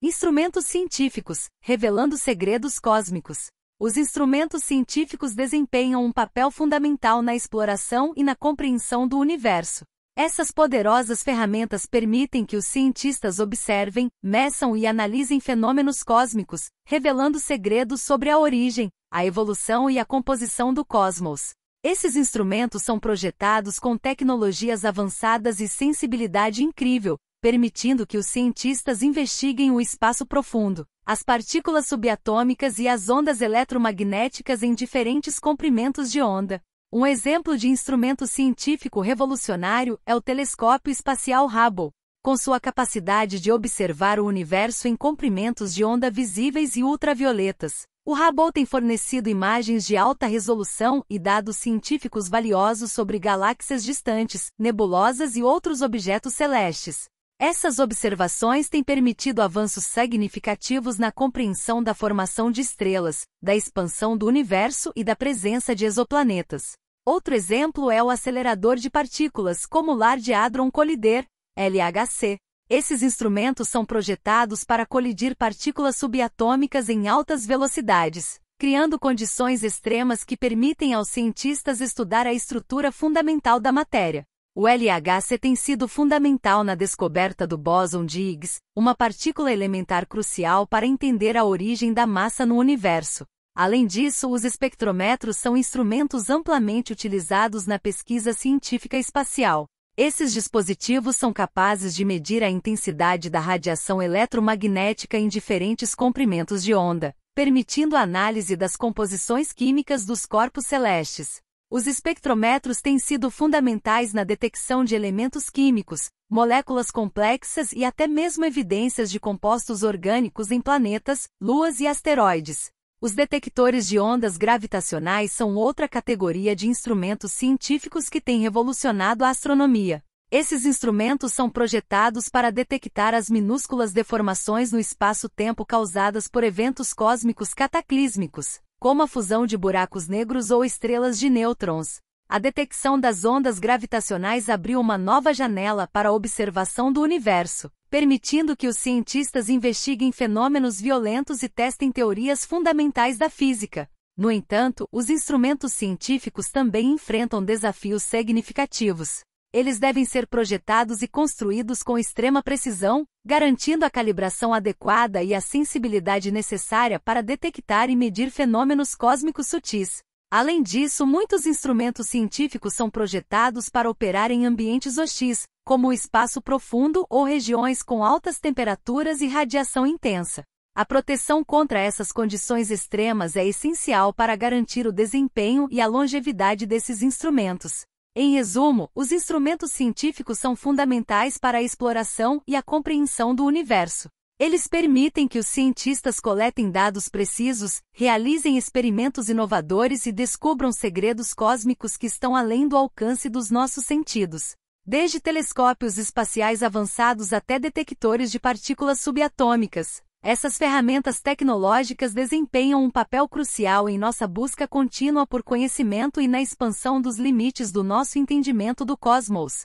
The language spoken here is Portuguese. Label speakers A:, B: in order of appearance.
A: Instrumentos científicos, revelando segredos cósmicos. Os instrumentos científicos desempenham um papel fundamental na exploração e na compreensão do universo. Essas poderosas ferramentas permitem que os cientistas observem, meçam e analisem fenômenos cósmicos, revelando segredos sobre a origem, a evolução e a composição do cosmos. Esses instrumentos são projetados com tecnologias avançadas e sensibilidade incrível, permitindo que os cientistas investiguem o espaço profundo, as partículas subatômicas e as ondas eletromagnéticas em diferentes comprimentos de onda. Um exemplo de instrumento científico revolucionário é o telescópio espacial Hubble, com sua capacidade de observar o universo em comprimentos de onda visíveis e ultravioletas. O Hubble tem fornecido imagens de alta resolução e dados científicos valiosos sobre galáxias distantes, nebulosas e outros objetos celestes. Essas observações têm permitido avanços significativos na compreensão da formação de estrelas, da expansão do universo e da presença de exoplanetas. Outro exemplo é o acelerador de partículas, como o Large Hadron Collider, LHC. Esses instrumentos são projetados para colidir partículas subatômicas em altas velocidades, criando condições extremas que permitem aos cientistas estudar a estrutura fundamental da matéria. O LHC tem sido fundamental na descoberta do bóson de Higgs, uma partícula elementar crucial para entender a origem da massa no universo. Além disso, os espectrômetros são instrumentos amplamente utilizados na pesquisa científica espacial. Esses dispositivos são capazes de medir a intensidade da radiação eletromagnética em diferentes comprimentos de onda, permitindo a análise das composições químicas dos corpos celestes. Os espectrometros têm sido fundamentais na detecção de elementos químicos, moléculas complexas e até mesmo evidências de compostos orgânicos em planetas, luas e asteroides. Os detectores de ondas gravitacionais são outra categoria de instrumentos científicos que tem revolucionado a astronomia. Esses instrumentos são projetados para detectar as minúsculas deformações no espaço-tempo causadas por eventos cósmicos cataclísmicos como a fusão de buracos negros ou estrelas de nêutrons. A detecção das ondas gravitacionais abriu uma nova janela para a observação do universo, permitindo que os cientistas investiguem fenômenos violentos e testem teorias fundamentais da física. No entanto, os instrumentos científicos também enfrentam desafios significativos. Eles devem ser projetados e construídos com extrema precisão, garantindo a calibração adequada e a sensibilidade necessária para detectar e medir fenômenos cósmicos sutis. Além disso, muitos instrumentos científicos são projetados para operar em ambientes hostis, como o espaço profundo ou regiões com altas temperaturas e radiação intensa. A proteção contra essas condições extremas é essencial para garantir o desempenho e a longevidade desses instrumentos. Em resumo, os instrumentos científicos são fundamentais para a exploração e a compreensão do universo. Eles permitem que os cientistas coletem dados precisos, realizem experimentos inovadores e descubram segredos cósmicos que estão além do alcance dos nossos sentidos. Desde telescópios espaciais avançados até detectores de partículas subatômicas, essas ferramentas tecnológicas desempenham um papel crucial em nossa busca contínua por conhecimento e na expansão dos limites do nosso entendimento do cosmos.